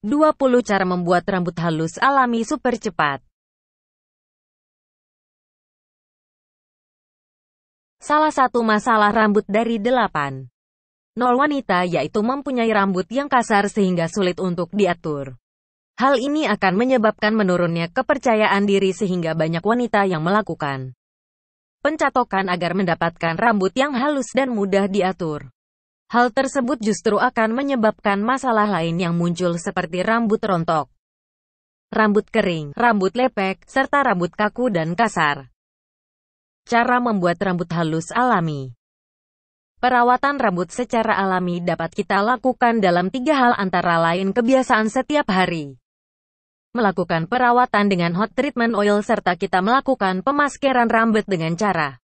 20 cara membuat rambut halus alami super cepat. Salah satu masalah rambut dari 8. Nol wanita yaitu mempunyai rambut yang kasar sehingga sulit untuk diatur. Hal ini akan menyebabkan menurunnya kepercayaan diri sehingga banyak wanita yang melakukan pencatokan agar mendapatkan rambut yang halus dan mudah diatur. Hal tersebut justru akan menyebabkan masalah lain yang muncul seperti rambut rontok, rambut kering, rambut lepek, serta rambut kaku dan kasar. Cara membuat rambut halus alami Perawatan rambut secara alami dapat kita lakukan dalam tiga hal antara lain kebiasaan setiap hari. Melakukan perawatan dengan hot treatment oil serta kita melakukan pemaskeran rambut dengan cara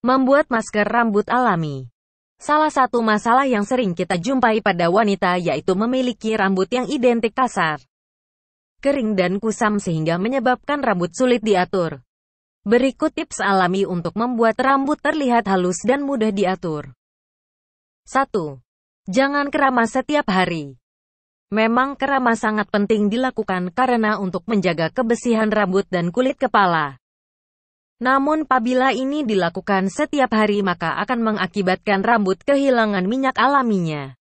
membuat masker rambut alami. Salah satu masalah yang sering kita jumpai pada wanita yaitu memiliki rambut yang identik kasar, kering dan kusam sehingga menyebabkan rambut sulit diatur. Berikut tips alami untuk membuat rambut terlihat halus dan mudah diatur. 1. Jangan keramas setiap hari. Memang keramas sangat penting dilakukan karena untuk menjaga kebersihan rambut dan kulit kepala. Namun apabila ini dilakukan setiap hari maka akan mengakibatkan rambut kehilangan minyak alaminya.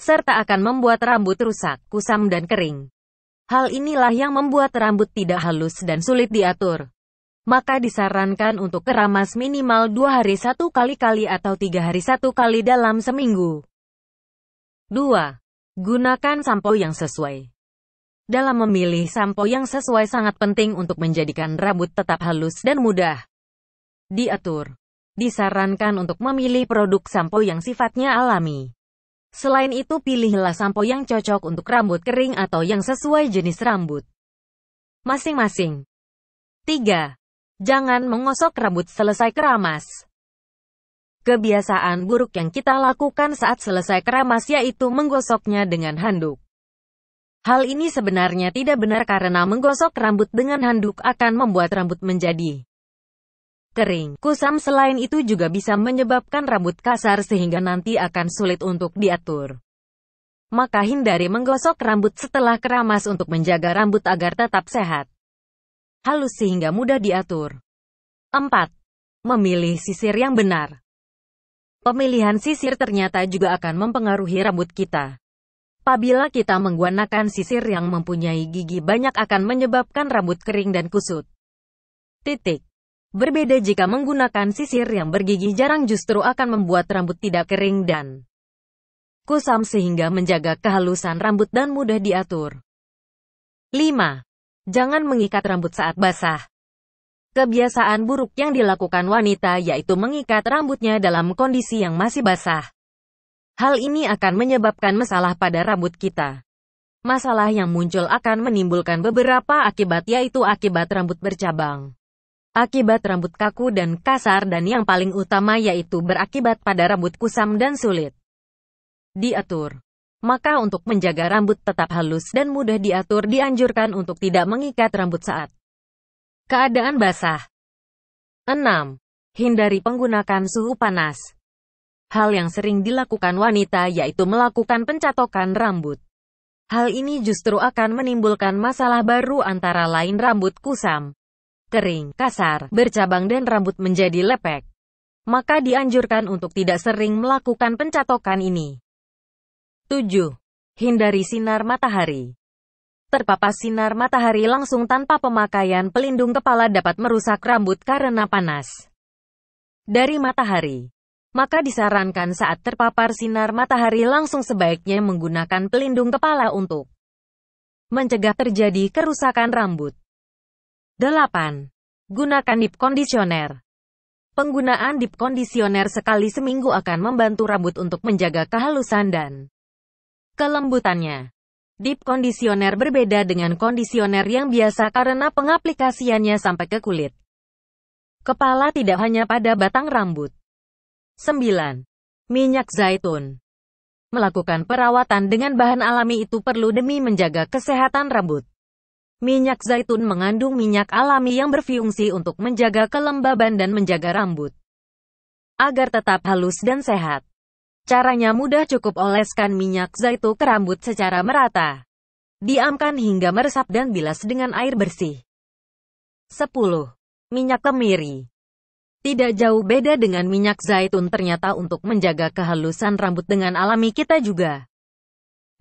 Serta akan membuat rambut rusak, kusam dan kering. Hal inilah yang membuat rambut tidak halus dan sulit diatur. Maka disarankan untuk keramas minimal dua hari satu kali-kali atau tiga hari satu kali dalam seminggu. 2. Gunakan sampo yang sesuai. Dalam memilih sampo yang sesuai sangat penting untuk menjadikan rambut tetap halus dan mudah diatur. Disarankan untuk memilih produk sampo yang sifatnya alami. Selain itu pilihlah sampo yang cocok untuk rambut kering atau yang sesuai jenis rambut masing-masing. 3. Jangan mengosok rambut selesai keramas. Kebiasaan buruk yang kita lakukan saat selesai keramas yaitu menggosoknya dengan handuk. Hal ini sebenarnya tidak benar karena menggosok rambut dengan handuk akan membuat rambut menjadi kering. Kusam selain itu juga bisa menyebabkan rambut kasar sehingga nanti akan sulit untuk diatur. Maka hindari menggosok rambut setelah keramas untuk menjaga rambut agar tetap sehat, halus sehingga mudah diatur. 4. Memilih sisir yang benar. Pemilihan sisir ternyata juga akan mempengaruhi rambut kita. Apabila kita menggunakan sisir yang mempunyai gigi banyak akan menyebabkan rambut kering dan kusut. Titik. Berbeda jika menggunakan sisir yang bergigi jarang justru akan membuat rambut tidak kering dan kusam sehingga menjaga kehalusan rambut dan mudah diatur. 5. Jangan mengikat rambut saat basah. Kebiasaan buruk yang dilakukan wanita yaitu mengikat rambutnya dalam kondisi yang masih basah. Hal ini akan menyebabkan masalah pada rambut kita. Masalah yang muncul akan menimbulkan beberapa akibat yaitu akibat rambut bercabang. Akibat rambut kaku dan kasar dan yang paling utama yaitu berakibat pada rambut kusam dan sulit. Diatur. Maka untuk menjaga rambut tetap halus dan mudah diatur dianjurkan untuk tidak mengikat rambut saat keadaan basah. 6. Hindari penggunaan suhu panas. Hal yang sering dilakukan wanita yaitu melakukan pencatokan rambut. Hal ini justru akan menimbulkan masalah baru antara lain rambut kusam, kering, kasar, bercabang dan rambut menjadi lepek. Maka dianjurkan untuk tidak sering melakukan pencatokan ini. 7. Hindari sinar matahari. Terpapar sinar matahari langsung tanpa pemakaian pelindung kepala dapat merusak rambut karena panas dari matahari. Maka disarankan saat terpapar sinar matahari langsung sebaiknya menggunakan pelindung kepala untuk mencegah terjadi kerusakan rambut. 8. Gunakan dip conditioner. Penggunaan dip conditioner sekali seminggu akan membantu rambut untuk menjaga kehalusan dan kelembutannya. Deep conditioner berbeda dengan kondisioner yang biasa karena pengaplikasiannya sampai ke kulit. Kepala tidak hanya pada batang rambut. 9. Minyak zaitun. Melakukan perawatan dengan bahan alami itu perlu demi menjaga kesehatan rambut. Minyak zaitun mengandung minyak alami yang berfungsi untuk menjaga kelembaban dan menjaga rambut agar tetap halus dan sehat. Caranya mudah cukup oleskan minyak zaitun ke rambut secara merata. Diamkan hingga meresap dan bilas dengan air bersih. 10. Minyak kemiri tidak jauh beda dengan minyak zaitun ternyata untuk menjaga kehalusan rambut dengan alami kita juga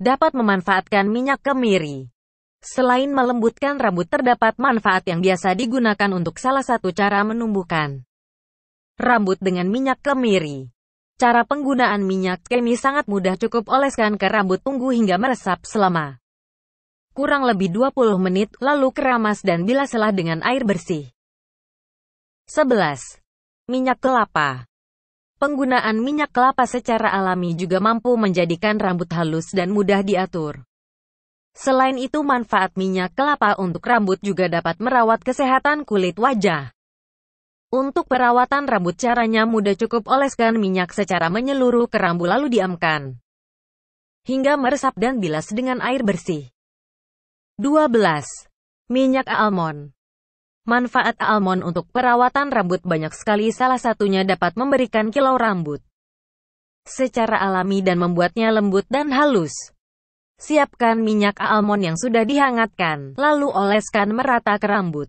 dapat memanfaatkan minyak kemiri. Selain melembutkan rambut terdapat manfaat yang biasa digunakan untuk salah satu cara menumbuhkan rambut dengan minyak kemiri. Cara penggunaan minyak kemi sangat mudah cukup oleskan ke rambut tunggu hingga meresap selama kurang lebih 20 menit, lalu keramas dan bilaslah dengan air bersih. 11. Minyak kelapa Penggunaan minyak kelapa secara alami juga mampu menjadikan rambut halus dan mudah diatur. Selain itu manfaat minyak kelapa untuk rambut juga dapat merawat kesehatan kulit wajah. Untuk perawatan rambut caranya mudah cukup oleskan minyak secara menyeluruh ke rambut lalu diamkan. Hingga meresap dan bilas dengan air bersih. 12. Minyak almond Manfaat almond untuk perawatan rambut banyak sekali salah satunya dapat memberikan kilau rambut secara alami dan membuatnya lembut dan halus. Siapkan minyak almond yang sudah dihangatkan, lalu oleskan merata ke rambut.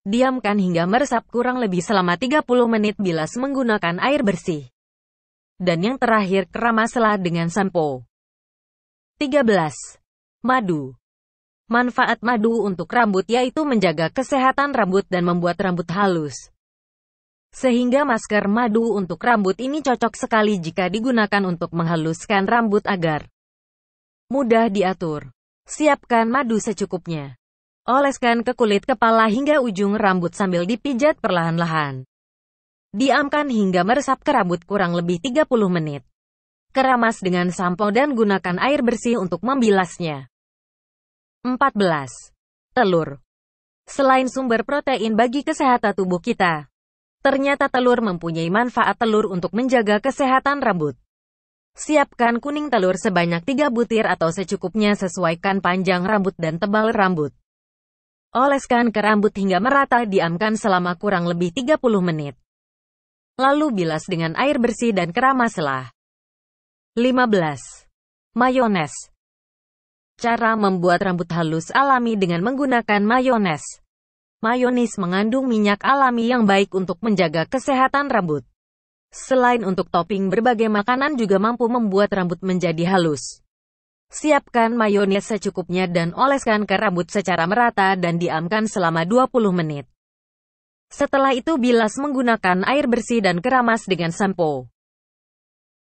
Diamkan hingga meresap kurang lebih selama 30 menit bilas menggunakan air bersih. Dan yang terakhir keramaslah dengan sampo. 13. Madu Manfaat madu untuk rambut yaitu menjaga kesehatan rambut dan membuat rambut halus. Sehingga masker madu untuk rambut ini cocok sekali jika digunakan untuk menghaluskan rambut agar mudah diatur. Siapkan madu secukupnya. Oleskan ke kulit kepala hingga ujung rambut sambil dipijat perlahan-lahan. Diamkan hingga meresap ke rambut kurang lebih 30 menit. Keramas dengan sampo dan gunakan air bersih untuk membilasnya. 14. Telur Selain sumber protein bagi kesehatan tubuh kita, ternyata telur mempunyai manfaat telur untuk menjaga kesehatan rambut. Siapkan kuning telur sebanyak 3 butir atau secukupnya sesuaikan panjang rambut dan tebal rambut. Oleskan ke rambut hingga merata diamkan selama kurang lebih 30 menit. Lalu bilas dengan air bersih dan keramaslah. 15. Mayones Cara membuat rambut halus alami dengan menggunakan mayones. Mayones mengandung minyak alami yang baik untuk menjaga kesehatan rambut. Selain untuk topping berbagai makanan juga mampu membuat rambut menjadi halus. Siapkan mayones secukupnya dan oleskan ke rambut secara merata dan diamkan selama 20 menit. Setelah itu bilas menggunakan air bersih dan keramas dengan sampo.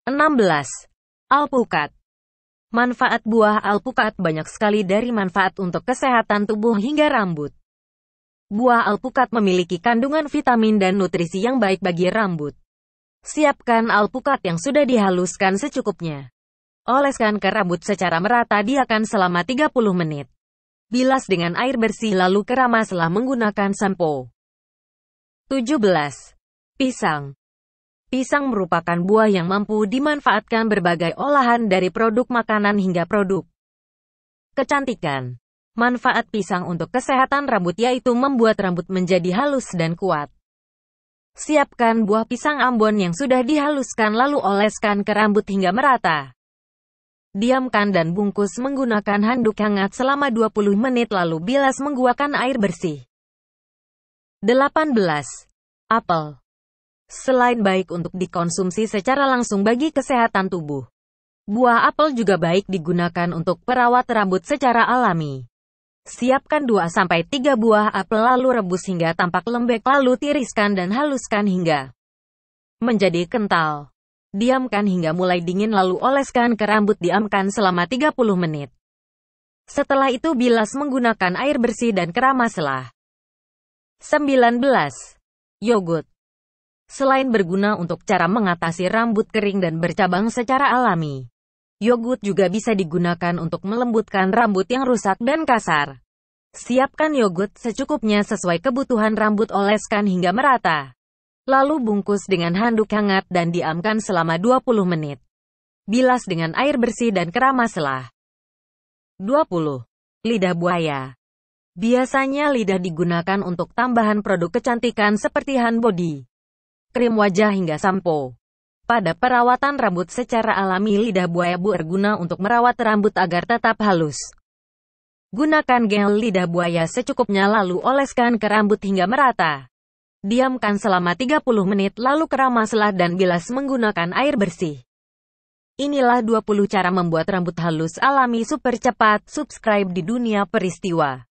16. Alpukat Manfaat buah alpukat banyak sekali dari manfaat untuk kesehatan tubuh hingga rambut. Buah alpukat memiliki kandungan vitamin dan nutrisi yang baik bagi rambut. Siapkan alpukat yang sudah dihaluskan secukupnya. Oleskan ke rambut secara merata diakan selama 30 menit. Bilas dengan air bersih lalu keramaslah menggunakan sampo. 17. Pisang Pisang merupakan buah yang mampu dimanfaatkan berbagai olahan dari produk makanan hingga produk kecantikan. Manfaat pisang untuk kesehatan rambut yaitu membuat rambut menjadi halus dan kuat. Siapkan buah pisang Ambon yang sudah dihaluskan lalu oleskan ke rambut hingga merata. Diamkan dan bungkus menggunakan handuk hangat selama 20 menit lalu bilas mengguakan air bersih. 18. Apel Selain baik untuk dikonsumsi secara langsung bagi kesehatan tubuh, buah apel juga baik digunakan untuk perawat rambut secara alami. Siapkan 2-3 buah apel lalu rebus hingga tampak lembek lalu tiriskan dan haluskan hingga menjadi kental. Diamkan hingga mulai dingin lalu oleskan ke rambut diamkan selama 30 menit. Setelah itu bilas menggunakan air bersih dan keramaslah. 19. Yogurt Selain berguna untuk cara mengatasi rambut kering dan bercabang secara alami, yogurt juga bisa digunakan untuk melembutkan rambut yang rusak dan kasar. Siapkan yogurt secukupnya sesuai kebutuhan rambut oleskan hingga merata. Lalu bungkus dengan handuk hangat dan diamkan selama 20 menit. Bilas dengan air bersih dan keramaslah. 20. Lidah buaya Biasanya lidah digunakan untuk tambahan produk kecantikan seperti hand body krim wajah hingga sampo. Pada perawatan rambut secara alami lidah buaya berguna untuk merawat rambut agar tetap halus. Gunakan gel lidah buaya secukupnya lalu oleskan ke rambut hingga merata. Diamkan selama 30 menit lalu keramaslah dan bilas menggunakan air bersih. Inilah 20 cara membuat rambut halus alami super cepat. Subscribe di Dunia Peristiwa.